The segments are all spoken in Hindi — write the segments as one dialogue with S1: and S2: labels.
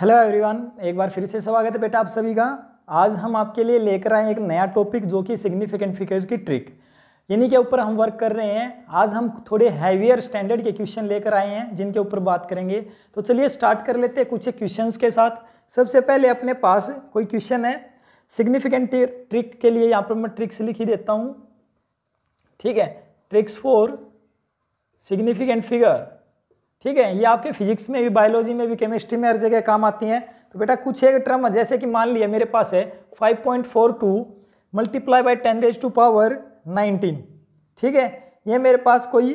S1: हेलो एवरीवन एक बार फिर से स्वागत है बेटा आप सभी का आज हम आपके लिए लेकर आए एक नया टॉपिक जो कि सिग्निफिकेंट फिगर की ट्रिक इन्हीं के ऊपर हम वर्क कर रहे हैं आज हम थोड़े हैवियर स्टैंडर्ड के क्वेश्चन लेकर आए हैं जिनके ऊपर बात करेंगे तो चलिए स्टार्ट कर लेते हैं कुछ क्वेश्चन के साथ सबसे पहले अपने पास कोई क्वेश्चन है सिग्निफिकेंट ट्रिक के लिए यहाँ पर मैं ट्रिक्स लिख ही देता हूँ ठीक है ट्रिक्स फोर सिग्निफिकेंट फिगर ठीक है ये आपके फिजिक्स में भी बायोलॉजी में भी केमिस्ट्री में हर जगह काम आती हैं तो बेटा कुछ एक ट्रम जैसे कि मान लिया मेरे पास है 5.42 point four two multiply by ten raise to power nineteen ठीक है ये मेरे पास कोई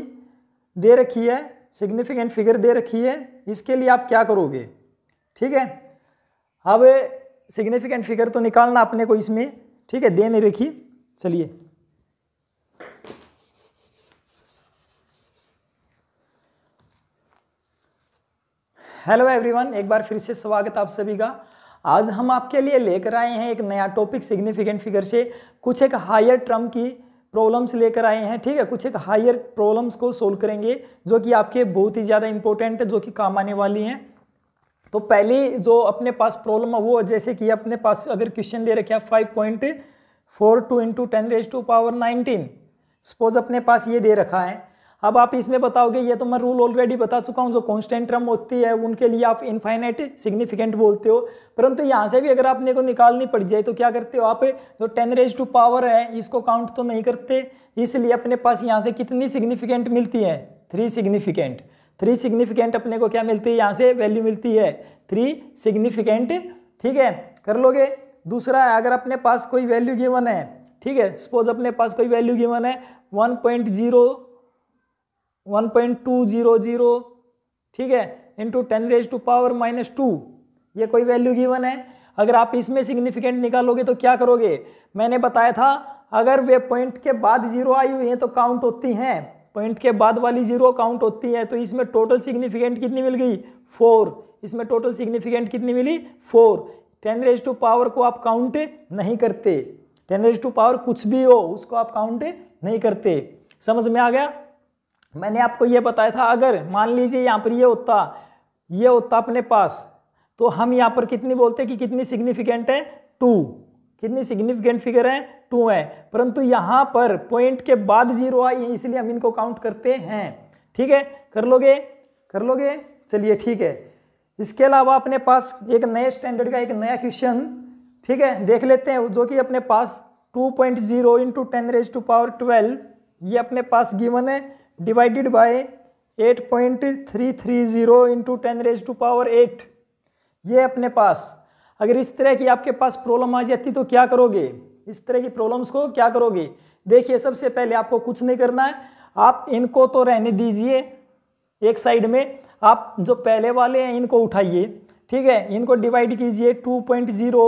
S1: दे रखी है सिग्निफिकेंट फिगर दे रखी है इसके लिए आप क्या करोगे ठीक है अब सिग्निफिकेंट फिगर तो निकालना अपने को इसमें ठीक है दे नहीं रखी चलिए हेलो एवरीवन एक बार फिर से स्वागत आप सभी का आज हम आपके लिए लेकर आए हैं एक नया टॉपिक सिग्निफिकेंट फिगर से कुछ एक हायर टर्म की प्रॉब्लम्स लेकर आए हैं ठीक है कुछ एक हायर प्रॉब्लम्स को सोल्व करेंगे जो कि आपके बहुत ही ज़्यादा इंपॉर्टेंट जो कि काम आने वाली हैं तो पहले जो अपने पास प्रॉब्लम है वो जैसे कि अपने पास अगर क्वेश्चन दे रखे five point four two into ten raise to power nineteen suppose अपने पास ये दे रखा है अब आप इसमें बताओगे ये तो मैं रूल ऑलरेडी बता चुका हूँ जो कॉन्स्टेंट टर्म होती है उनके लिए आप इनफाइनाइट सिग्निफिकेंट बोलते हो परंतु यहाँ से भी अगर आपने को निकालनी पड़ जाए तो क्या करते हो आप जो टेन रेज टू पावर है इसको काउंट तो नहीं करते इसलिए अपने पास यहाँ से कितनी सिग्निफिकेंट मिलती है थ्री सिग्निफिकेंट थ्री सिग्निफिकेंट अपने को क्या मिलती है यहाँ से वैल्यू मिलती है थ्री सिग्निफिकेंट ठीक है कर लोगे दूसरा है अगर अपने पास कोई वैल्यू गिवन है ठीक है सपोज अपने पास कोई वैल्यू गिवन है वन पॉइंट जीरो 1.200 ठीक है into ten raise to power minus two ये कोई वैल्यू गिवन है अगर आप इसमें सिग्निफिकेंट निकालोगे तो क्या करोगे मैंने बताया था अगर वे पॉइंट के बाद जीरो आई हुई हैं तो काउंट होती हैं पॉइंट के बाद वाली जीरो काउंट होती है तो इसमें टोटल सिग्निफिकेंट कितनी मिल गई फोर इसमें टोटल सिग्निफिकेंट कितनी मिली four ten raise to power को आप काउंट नहीं करते टेन रेज टू पावर कुछ भी हो उसको आप काउंट नहीं करते समझ में आ गया मैंने आपको ये बताया था अगर मान लीजिए यहाँ पर ये होता ये होता अपने पास तो हम यहाँ पर कितनी बोलते हैं कि कितनी सिग्निफिकेंट है टू कितनी सिग्निफिकेंट फिगर है टू है परंतु यहाँ पर पॉइंट के बाद जीरो आई है इसलिए हम इनको काउंट करते हैं ठीक है कर लोगे कर लोगे चलिए ठीक है इसके अलावा अपने पास एक नए स्टैंडर्ड का एक नया क्वेश्चन ठीक है देख लेते हैं जो कि अपने पास two point zero into ten raise to power twelve ये अपने पास गिवन है divided by 8.330 point three three zero into ten raise to power eight ये अपने पास अगर इस तरह की आपके पास प्रॉब्लम आ जाती तो क्या करोगे इस तरह की प्रॉब्लम्स को क्या करोगे देखिए सबसे पहले आपको कुछ नहीं करना है आप इनको तो रहने दीजिए एक साइड में आप जो पहले वाले हैं इनको उठाइए ठीक है इनको डिवाइड कीजिए two point zero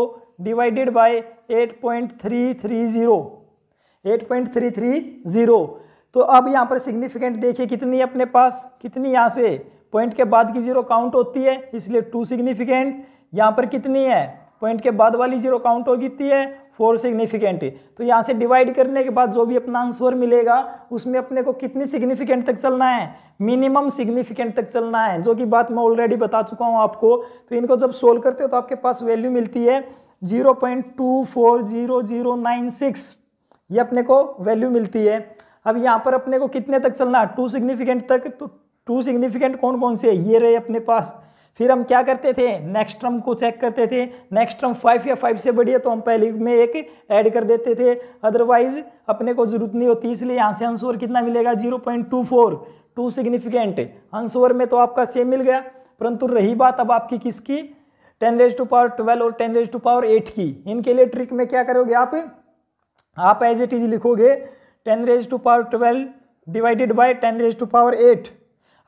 S1: divided by eight point three three point three three zero तो अब यहाँ पर सिग्निफिकेंट देखिए कितनी अपने पास कितनी यहाँ से पॉइंट के बाद की जीरो काउंट होती है इसलिए टू सिग्निफिकेंट यहाँ पर कितनी है पॉइंट के बाद वाली जीरो काउंट हो कितनी है फोर सिग्निफिकेंट तो यहाँ से डिवाइड करने के बाद जो भी अपना आंसर मिलेगा उसमें अपने को कितनी सिग्निफिकेंट तक चलना है मिनिमम सिग्निफिकेंट तक चलना है जो कि बात मैं ऑलरेडी बता चुका हूँ आपको तो इनको जब सोल्व करते हो तो आपके पास वैल्यू मिलती है zero point two four zero zero nine six ये अपने को वैल्यू मिलती है अब यहाँ पर अपने को कितने तक चलना टू सिग्निफिकेंट तक तो टू सिग्निफिकेंट कौन कौन से ये रहे अपने पास फिर हम क्या करते थे नेक्स्ट टर्म को चेक करते थे नेक्स्ट टर्म फाइव या फाइव से बढ़िया तो हम पहले में एक ऐड कर देते थे अदरवाइज अपने को जरूरत नहीं होती इसलिए यहाँ से आंसर कितना मिलेगा zero point two four two significant answer में तो आपका सेम मिल गया परंतु रही बात अब आपकी किसकी ten raise to power twelve और ten raise to power eight की इनके लिए ट्रिक में क्या करोगे आप आप एज इट इज लिखोगे ten raise to power twelve divided by ten raise to power eight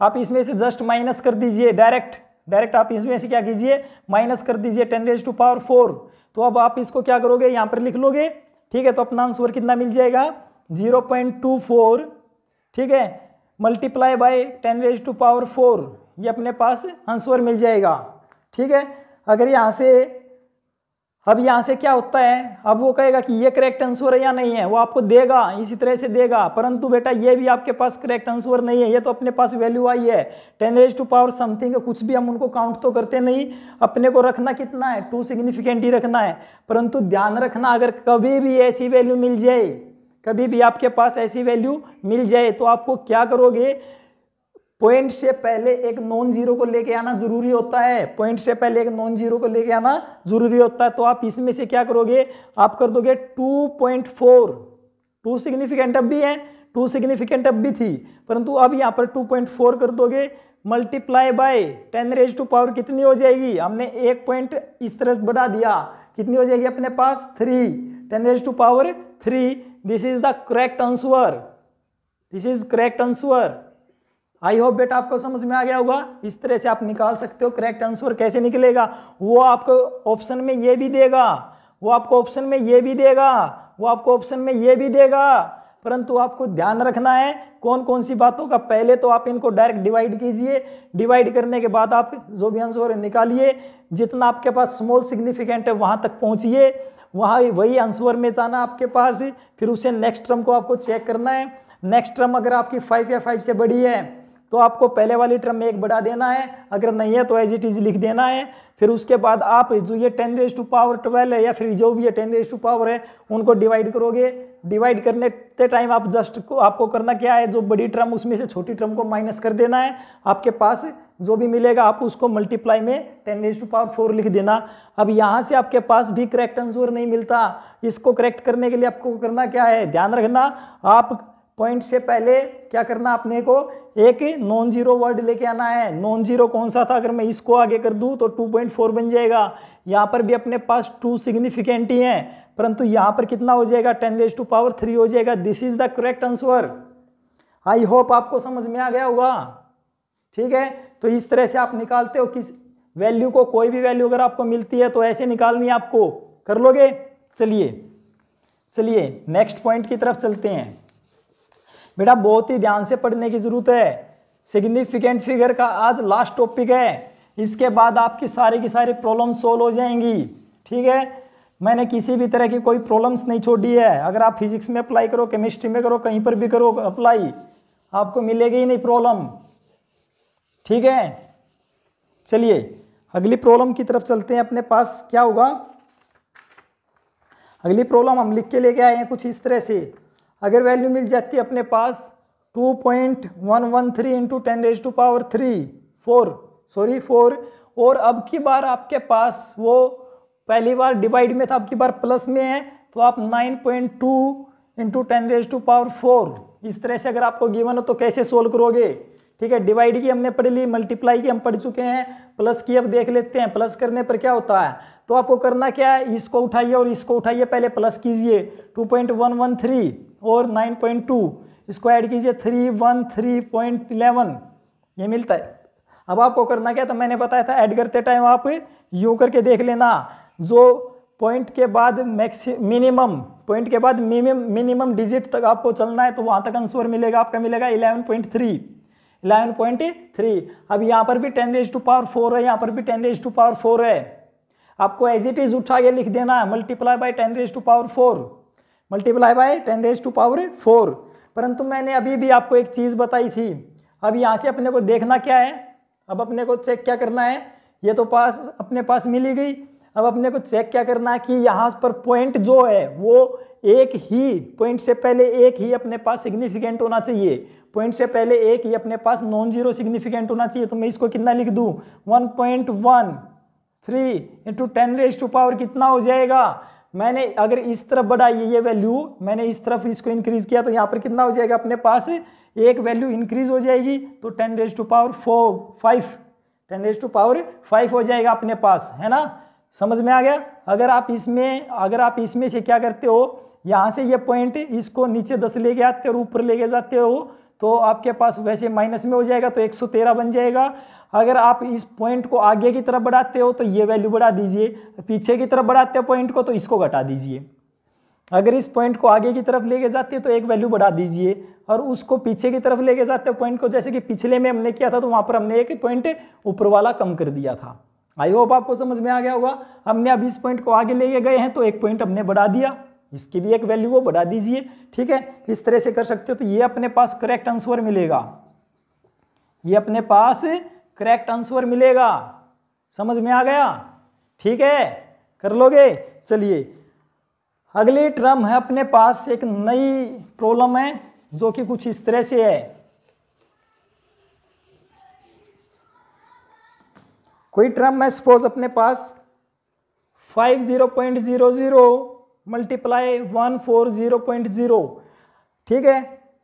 S1: आप इसमें से जस्ट माइनस कर दीजिए डायरेक्ट डायरेक्ट आप इसमें से क्या कीजिए माइनस कर दीजिए ten raise to power four तो अब आप इसको क्या करोगे यहाँ पर लिख लोगे ठीक है तो अपना आंसर कितना मिल जाएगा जीरो पॉइंट टू फोर ठीक है multiply by ten raise to power four ये अपने पास आंसर मिल जाएगा ठीक है अगर यहाँ से अब यहाँ से क्या होता है अब वो कहेगा कि ये करेक्ट आंसर है या नहीं है वो आपको देगा इसी तरह से देगा परंतु बेटा ये भी आपके पास करेक्ट आंसर नहीं है ये तो अपने पास वैल्यू आई है ten raise to power something कुछ भी हम उनको काउंट तो करते नहीं अपने को रखना कितना है टू सिग्निफिकेंट ही रखना है परंतु ध्यान रखना अगर कभी भी ऐसी वैल्यू मिल जाए कभी भी आपके पास ऐसी वैल्यू मिल जाए तो आपको क्या करोगे पॉइंट से पहले एक नॉन जीरो को लेके आना जरूरी होता है पॉइंट से पहले एक नॉन जीरो को लेके आना जरूरी होता है तो आप इसमें से क्या करोगे आप कर दोगे two point four two significant अब भी है टू सिग्निफिकेंट अब भी थी परंतु अब यहाँ पर टू पॉइंट फोर कर दोगे multiply by ten raise to power कितनी हो जाएगी हमने एक पॉइंट इस तरह बढ़ा दिया कितनी हो जाएगी अपने पास three ten raise to power three this is the correct answer this is correct answer I hope बेटा आपको समझ में आ गया होगा इस तरह से आप निकाल सकते हो करेक्ट आंसर कैसे निकलेगा वो आपको ऑप्शन में ये भी देगा वो आपको ऑप्शन में ये भी देगा वो आपको ऑप्शन में ये भी देगा परंतु आपको ध्यान रखना है कौन कौन सी बातों का पहले तो आप इनको डायरेक्ट डिवाइड कीजिए डिवाइड करने के बाद आप जो भी आंसर निकालिए जितना आपके पास स्मॉल सिग्निफिकेंट है वहाँ तक पहुँचिए वहाँ वही आंसर में जाना आपके पास फिर उसे नेक्स्ट टर्म को आपको चेक करना है नेक्स्ट टर्म अगर आपकी फाइव या फाइव से बड़ी है तो आपको पहले वाली टर्म में एक बढ़ा देना है अगर नहीं है तो एज इट इज लिख देना है फिर उसके बाद आप जो ये ten raise to power twelve है या फिर जो भी ये टेन रेज टू पावर है उनको डिवाइड करोगे डिवाइड करने के टाइम आप जस्ट को आपको करना क्या है जो बड़ी टर्म उसमें से छोटी टर्म को माइनस कर देना है आपके पास जो भी मिलेगा आप उसको मल्टीप्लाई में ten raise to power four लिख देना अब यहाँ से आपके पास भी करेक्ट आंसर नहीं मिलता इसको करेक्ट करने के लिए आपको करना क्या है ध्यान रखना आप पॉइंट से पहले क्या करना अपने को एक नॉन जीरो वर्ड लेके आना है नॉन जीरो कौन सा था अगर मैं इसको आगे कर दूं तो 2.4 बन जाएगा यहाँ पर भी अपने पास टू सिग्निफिकेंट ही हैं परंतु यहाँ पर कितना हो जाएगा ten raise to power three हो जाएगा this is the correct answer I hope आपको समझ में आ गया होगा ठीक है तो इस तरह से आप निकालते हो किस वैल्यू को कोई भी वैल्यू अगर आपको मिलती है तो ऐसे निकालनी आपको कर लोगे चलिए चलिए नेक्स्ट पॉइंट की तरफ चलते हैं बेटा बहुत ही ध्यान से पढ़ने की जरूरत है सिग्निफिकेंट फिगर का आज लास्ट टॉपिक है इसके बाद आपकी सारी की सारी प्रॉब्लम सोल्व हो जाएंगी ठीक है मैंने किसी भी तरह की कोई प्रॉब्लम्स नहीं छोड़ी है अगर आप फिजिक्स में अप्लाई करो केमिस्ट्री में करो कहीं पर भी करो अप्लाई आपको मिलेगी ही नहीं प्रॉब्लम ठीक है चलिए अगली प्रॉब्लम की तरफ चलते हैं अपने पास क्या होगा अगली प्रॉब्लम हम लिख के लेके आए हैं कुछ इस तरह से अगर वैल्यू मिल जाती है अपने पास two point one one three into ten raise to power three four sorry four और अब की बार आपके पास वो पहली बार डिवाइड में था अब की बार प्लस में है तो आप nine point two into ten raise to power four इस तरह से अगर आपको गिवन हो तो कैसे सोल्व करोगे ठीक है डिवाइड की हमने पढ़ ली मल्टीप्लाई की हम पढ़ चुके हैं प्लस की अब देख लेते हैं प्लस करने पर क्या होता है तो आपको करना क्या है इसको उठाइए और इसको उठाइए पहले प्लस कीजिए two point one one three और नाइन पॉइंट टू इसको ऐड कीजिए three one three point eleven ये मिलता है अब आपको करना क्या था मैंने बताया था ऐड करते टाइम आप यू करके देख लेना जो पॉइंट के बाद मैक्स मिनिमम पॉइंट के बाद मिनिमम डिजिट तक आपको चलना है तो वहाँ तक आंसर मिलेगा आपका मिलेगा eleven point three eleven point three अब यहाँ पर भी ten raise to power four है यहाँ पर भी ten raise to power four है आपको एज इट इज उठा के लिख देना है multiply by ten raise to power four multiply by ten raise to power four परंतु मैंने अभी भी आपको एक चीज़ बताई थी अब यहाँ से अपने को देखना क्या है अब अपने को चेक क्या करना है ये तो पास अपने पास मिली गई अब अपने को चेक क्या करना है कि यहाँ पर पॉइंट जो है वो एक ही पॉइंट से पहले एक ही अपने पास सिग्निफिकेंट होना चाहिए पॉइंट से पहले एक ही अपने पास नॉन जीरो सिग्निफिकेंट होना चाहिए तो मैं इसको कितना लिख दूँ one point one three into ten raise to power कितना हो जाएगा मैंने अगर इस तरफ बढ़ाई ये वैल्यू मैंने इस तरफ इसको इंक्रीज किया तो यहाँ पर कितना हो जाएगा अपने पास एक वैल्यू इंक्रीज हो जाएगी तो ten raise to power four five ten raise to power five हो जाएगा अपने पास है ना समझ में आ गया अगर आप इसमें अगर आप इसमें से क्या करते हो यहाँ से ये पॉइंट इसको नीचे दस लेके आते हो और ऊपर लेके जाते हो तो आपके पास वैसे माइनस में हो जाएगा तो 113 बन जाएगा अगर आप इस पॉइंट को आगे की तरफ बढ़ाते हो तो ये वैल्यू बढ़ा दीजिए पीछे की तरफ बढ़ाते हो पॉइंट को तो इसको घटा दीजिए अगर इस पॉइंट को आगे की तरफ लेके जाते हो तो एक वैल्यू बढ़ा दीजिए और उसको पीछे की तरफ लेके जाते हो पॉइंट को जैसे कि पिछले में हमने किया था तो वहाँ पर हमने एक पॉइंट ऊपर वाला कम कर दिया था आई होप आपको समझ में आ गया होगा हमने अब इस पॉइंट को आगे लेके गए हैं तो एक पॉइंट हमने बढ़ा दिया इसकी भी एक वैल्यू वो बढ़ा दीजिए ठीक है इस तरह से कर सकते हो तो ये अपने पास करेक्ट आंसर मिलेगा ये अपने पास करेक्ट आंसर मिलेगा समझ में आ गया ठीक है कर लोगे चलिए अगली ट्रम है अपने पास एक नई प्रॉब्लम है जो कि कुछ इस तरह से है कोई ट्रम है सपोज अपने पास five zero point zero zero multiply one four zero point zero ठीक है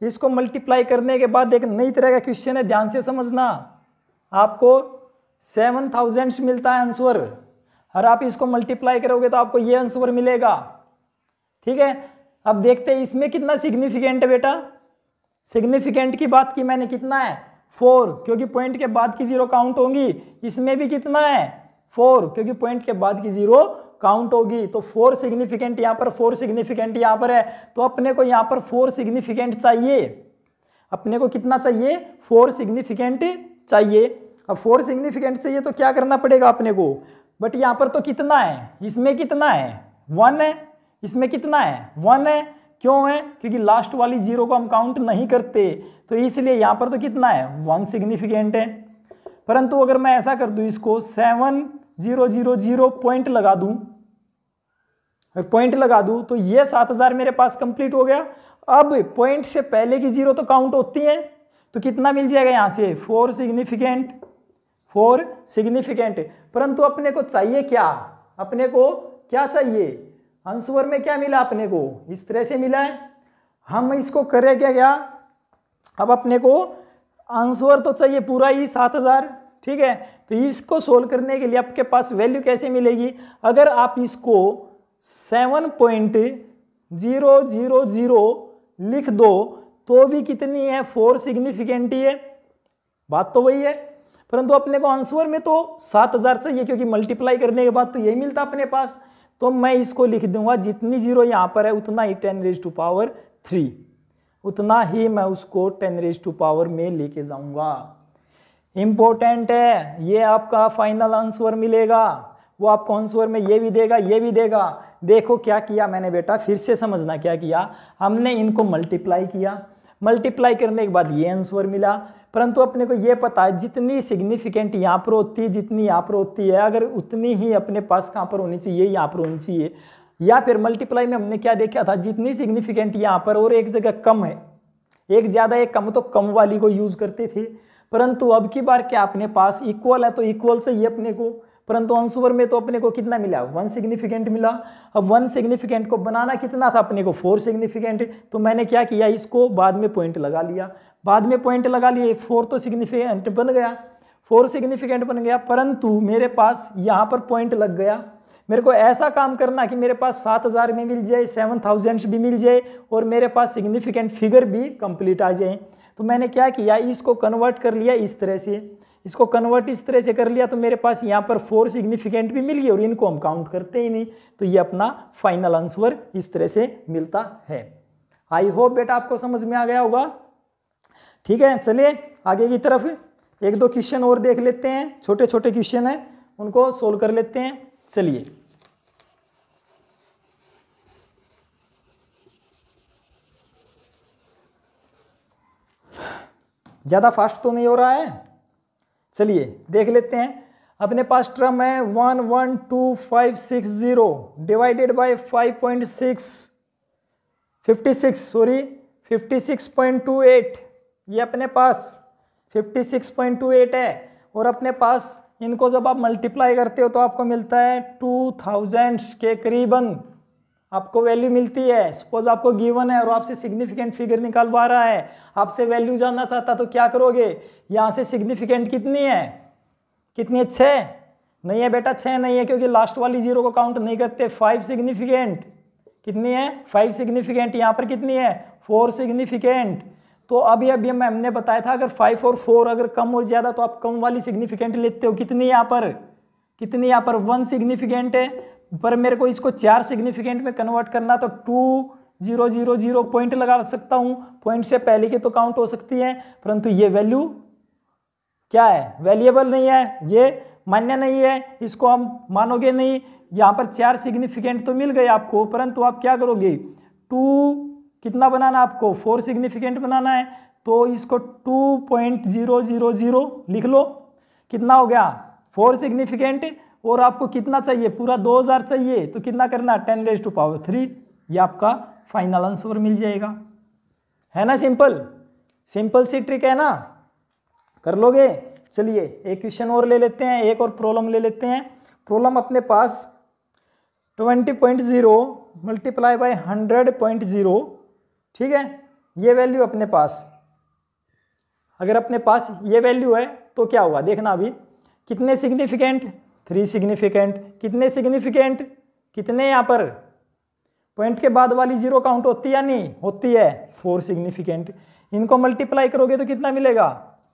S1: इसको मल्टीप्लाई करने के बाद एक नई तरह का क्वेश्चन है ध्यान से समझना आपको सेवन थाउजेंड मिलता है आंसर और आप इसको मल्टीप्लाई करोगे तो आपको ये आंसर मिलेगा ठीक है अब देखते हैं इसमें कितना सिग्निफिकेंट है बेटा सिग्निफिकेंट की बात की मैंने कितना है फोर क्योंकि पॉइंट के बाद की जीरो काउंट होंगी इसमें भी कितना है फोर क्योंकि पॉइंट के बाद की जीरो काउंट होगी तो फोर सिग्निफिकेंट यहाँ पर फोर सिग्निफिकेंट यहाँ पर है तो अपने को यहाँ पर फोर सिग्निफिकेंट चाहिए अपने को कितना चाहिए फोर सिग्निफिकेंट चाहिए अब फोर सिग्निफिकेंट चाहिए तो क्या करना पड़ेगा अपने को बट यहाँ पर तो कितना है इसमें कितना है वन है इसमें कितना है वन है क्यों है क्योंकि लास्ट वाली जीरो को हम काउंट नहीं करते तो इसलिए यहाँ पर तो कितना है वन सिग्निफिकेंट है परंतु अगर मैं ऐसा कर दूँ इसको seven zero zero zero point लगा दूँ पॉइंट लगा दूँ तो ये सात हज़ार मेरे पास कंप्लीट हो गया अब पॉइंट से पहले की जीरो तो काउंट होती है तो कितना मिल जाएगा यहाँ से फोर सिग्निफिकेंट फोर सिग्निफिकेंट परंतु अपने को चाहिए क्या अपने को क्या चाहिए अंशुवर में क्या मिला अपने को इस तरह से मिला है हम इसको करें क्या क्या अब अपने को आंसर तो चाहिए पूरा ही सात हज़ार ठीक है तो इसको सोल्व करने के लिए आपके पास वैल्यू कैसे मिलेगी अगर आप इसको seven point zero zero zero लिख दो तो भी कितनी है फोर सिग्निफिकेंट ही है बात तो वही है परंतु अपने को आंसर में तो सात हजार चाहिए क्योंकि मल्टीप्लाई करने के बाद तो यही मिलता अपने पास तो मैं इसको लिख दूंगा जितनी जीरो यहां पर है उतना ही ten raise to power three उतना ही मैं उसको टेन रेज टू पावर में लेके जाऊंगा इंपॉर्टेंट है ये आपका फाइनल आंसर मिलेगा वो आपको आंसर में ये भी देगा ये भी देगा देखो क्या किया मैंने बेटा फिर से समझना क्या किया हमने इनको मल्टीप्लाई किया मल्टीप्लाई करने के बाद ये आंसर मिला परंतु अपने को ये पता है जितनी सिग्निफिकेंट यहाँ पर होती है जितनी यहाँ पर होती है अगर उतनी ही अपने पास कहाँ पर होनी चाहिए यहाँ पर होनी चाहिए या फिर मल्टीप्लाई में हमने क्या देखा था जितनी सिग्निफिकेंट यहाँ पर और एक जगह कम है एक ज़्यादा एक कम तो कम वाली को यूज़ करते थे परंतु अब की बार क्या अपने पास इक्वल है तो इक्वल से ही अपने को परंतु अंशुवर में तो अपने को कितना मिला वन सिग्निफिकेंट मिला अब वन सिग्निफिकेंट को बनाना कितना था अपने को फोर सिग्निफिकेंट तो मैंने क्या किया इसको बाद में पॉइंट लगा लिया बाद में पॉइंट लगा लिए फोर तो सिग्निफिकेंट बन गया फोर सिग्निफिकेंट बन गया परंतु मेरे पास यहाँ पर पॉइंट लग गया मेरे को ऐसा काम करना कि मेरे पास सात हज़ार में मिल जाए सेवन थाउजेंड्स भी मिल जाए और मेरे पास सिग्निफिकेंट फिगर भी कंप्लीट आ जाए तो मैंने क्या किया इसको कन्वर्ट कर लिया इस तरह से इसको कन्वर्ट इस तरह से कर लिया तो मेरे पास यहाँ पर फोर सिग्निफिकेंट भी मिल गई और इनको हम काउंट करते ही नहीं तो ये अपना फाइनल आंसर इस तरह से मिलता है आई होप बेटा आपको समझ में आ गया होगा ठीक है चलिए आगे की तरफ एक दो क्वेश्चन और देख लेते हैं छोटे छोटे क्वेश्चन हैं उनको सोल्व कर लेते हैं चलिए ज़्यादा फास्ट तो नहीं हो रहा है चलिए देख लेते हैं अपने पास ट्रम है one one two five six zero divided by five point six fifty six sorry fifty six point two eight ये अपने पास fifty six point two eight है और अपने पास इनको जब आप मल्टीप्लाई करते हो तो आपको मिलता है टू थाउजेंड्स के करीबन आपको वैल्यू मिलती है सपोज आपको गिवन है और आपसे सिग्निफिकेंट फिगर पा रहा है आपसे वैल्यू जानना चाहता तो क्या करोगे यहाँ से सिग्निफिकेंट कितनी है कितनी है छः नहीं है बेटा छः नहीं है क्योंकि लास्ट वाली जीरो को काउंट नहीं करते फाइव सिग्निफिकेंट कितनी है फाइव सिग्निफिकेंट यहाँ पर कितनी है फोर सिग्निफिकेंट तो अभी अभी हमने बताया था अगर फाइव और फोर अगर कम और ज़्यादा तो आप कम वाली सिग्निफिकेंट लेते हो कितनी यहाँ पर कितनी यहाँ पर वन सिग्निफिकेंट है पर मेरे को इसको चार सिग्निफिकेंट में कन्वर्ट करना तो two zero zero zero point लगा सकता हूँ पॉइंट से पहले की तो काउंट हो सकती है परंतु ये वैल्यू क्या है वैल्यूएबल नहीं है ये मान्य नहीं है इसको हम मानोगे नहीं यहाँ पर चार सिग्निफिकेंट तो मिल गए आपको परंतु आप क्या करोगे टू कितना बनाना आपको फोर सिग्निफिकेंट बनाना है तो इसको two point zero zero zero लिख लो कितना हो गया फोर सिग्निफिकेंट और आपको कितना चाहिए पूरा 2000 चाहिए तो कितना करना ten raise to power three ये आपका फाइनल आंसर मिल जाएगा है ना सिंपल सिंपल सी ट्रिक है ना कर लोगे चलिए एक क्वेश्चन और ले लेते हैं एक और प्रॉब्लम ले लेते हैं प्रॉब्लम अपने पास twenty point zero multiply by hundred point zero ठीक है ये वैल्यू अपने पास अगर अपने पास ये वैल्यू है तो क्या हुआ देखना अभी कितने सिग्निफिकेंट थ्री सिग्निफिकेंट कितने सिग्निफिकेंट कितने यहाँ पर पॉइंट के बाद वाली जीरो काउंट होती है या नहीं होती है फोर सिग्निफिकेंट इनको मल्टीप्लाई करोगे तो कितना मिलेगा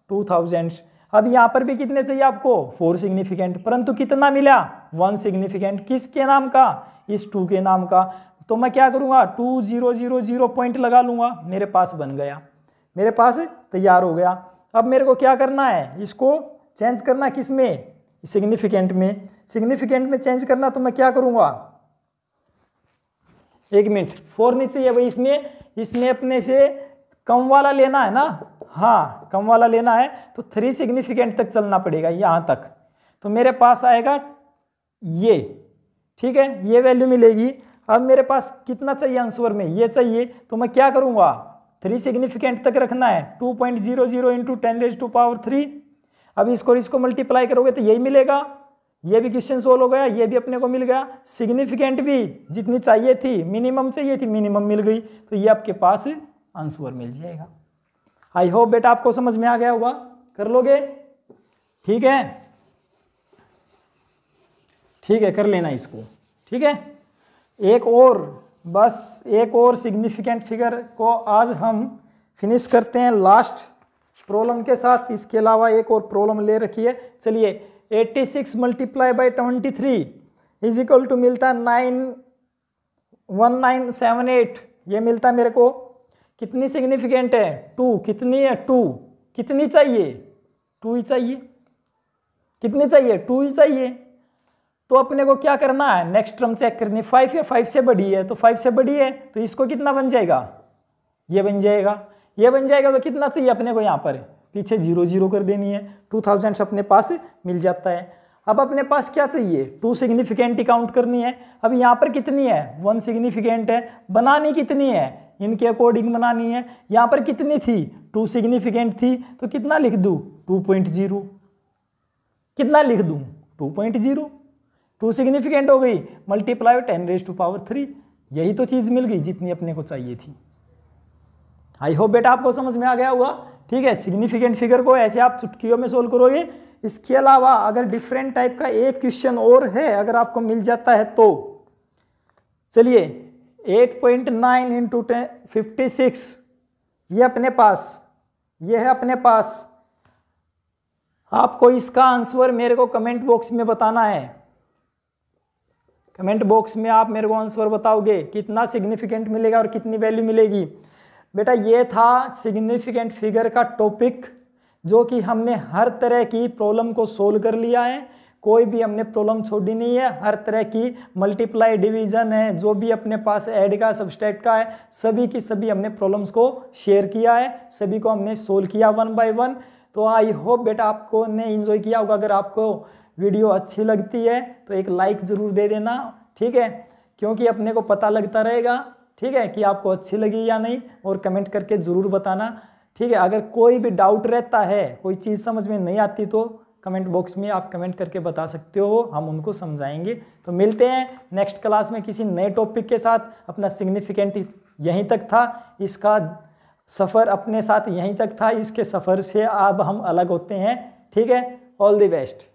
S1: टू थाउजेंड अब यहाँ पर भी कितने चाहिए आपको फोर सिग्निफिकेंट परंतु कितना मिला वन सिग्निफिकेंट किसके नाम का इस टू के नाम का तो मैं क्या करूँगा two zero zero zero point लगा लूँगा मेरे पास बन गया मेरे पास तैयार हो गया अब मेरे को क्या करना है इसको चेंज करना किस में सिग्निफिकेंट में सिग्निफिकेंट में चेंज करना तो मैं क्या करूंगा एक मिनट फोर नीचे है भाई इसमें इसमें अपने से कम वाला लेना है ना हाँ कम वाला लेना है तो थ्री सिग्निफिकेंट तक चलना पड़ेगा यहाँ तक तो मेरे पास आएगा ये ठीक है ये वैल्यू मिलेगी अब मेरे पास कितना चाहिए आंसर में ये चाहिए तो मैं क्या करूँगा थ्री सिग्निफिकेंट तक रखना है two point zero zero into ten raise to power three अब इसको इसको मल्टीप्लाई करोगे तो यही मिलेगा ये भी क्वेश्चन सोल्व हो गया ये भी अपने को मिल गया सिग्निफिकेंट भी जितनी चाहिए थी मिनिमम चाहिए थी मिनिमम मिल गई तो ये आपके पास आंसर मिल जाएगा आई होप बेटा आपको समझ में आ गया होगा कर लोगे ठीक है ठीक है कर लेना इसको ठीक है एक और बस एक और सिग्निफिकेंट फिगर को आज हम फिनिश करते हैं लास्ट प्रॉब्लम के साथ इसके अलावा एक और प्रॉब्लम ले रखी है चलिए 86 six multiply by twenty three is equal to मिलता है nine one nine seven eight ये मिलता है मेरे को कितनी सिग्निफिकेंट है टू कितनी है टू कितनी चाहिए टू ही चाहिए कितनी चाहिए टू ही चाहिए तो अपने को क्या करना है नेक्स्ट टर्म चेक करनी फाइव या फाइव से बड़ी है तो फाइव से बड़ी है तो इसको कितना बन जाएगा ये बन जाएगा ये बन जाएगा तो कितना चाहिए अपने को यहाँ पर पीछे जीरो जीरो कर देनी है टू थाउजेंड अपने पास मिल जाता है अब अपने पास क्या चाहिए टू सिग्निफिकेंट काउंट करनी है अब यहाँ पर कितनी है वन सिग्निफिकेंट है बनानी कितनी है इनके अकॉर्डिंग बनानी है यहाँ पर कितनी थी टू सिग्निफिकेंट थी तो कितना लिख दूँ टू पॉइंट जीरो कितना लिख दूँ two point zero two significant हो गई multiply ten raise to power three यही तो चीज़ मिल गई जितनी अपने को चाहिए थी आई होप बेटा आपको समझ में आ गया होगा ठीक है सिग्निफिकेंट फिगर को ऐसे आप चुटकियों में सोल्व करोगे इसके अलावा अगर डिफरेंट टाइप का एक क्वेश्चन और है अगर आपको मिल जाता है तो चलिए 8.9 पॉइंट नाइन इंटू सिक्स ये अपने पास ये है अपने पास आपको इसका आंसर मेरे को कमेंट बॉक्स में बताना है कमेंट बॉक्स में आप मेरे को आंसर बताओगे कितना सिग्निफिकेंट मिलेगा और कितनी वैल्यू मिलेगी बेटा ये था सिग्निफिकेंट फिगर का टॉपिक जो कि हमने हर तरह की प्रॉब्लम को सोल्व कर लिया है कोई भी हमने प्रॉब्लम छोड़ी नहीं है हर तरह की मल्टीप्लाई डिवीजन है जो भी अपने पास एड का सब्सट्रैक्ट का है सभी की सभी हमने प्रॉब्लम्स को शेयर किया है सभी को हमने सोल्व किया वन बाय वन तो आई होप बेटा आपको ने इन्जॉय किया होगा अगर आपको वीडियो अच्छी लगती है तो एक लाइक ज़रूर दे देना ठीक है क्योंकि अपने को पता लगता रहेगा ठीक है कि आपको अच्छी लगी या नहीं और कमेंट करके ज़रूर बताना ठीक है अगर कोई भी डाउट रहता है कोई चीज़ समझ में नहीं आती तो कमेंट बॉक्स में आप कमेंट करके बता सकते हो हम उनको समझाएंगे तो मिलते हैं नेक्स्ट क्लास में किसी नए टॉपिक के साथ अपना सिग्निफिकेंट यहीं तक था इसका सफ़र अपने साथ यहीं तक था इसके सफ़र से अब हम अलग होते हैं ठीक है ऑल दी बेस्ट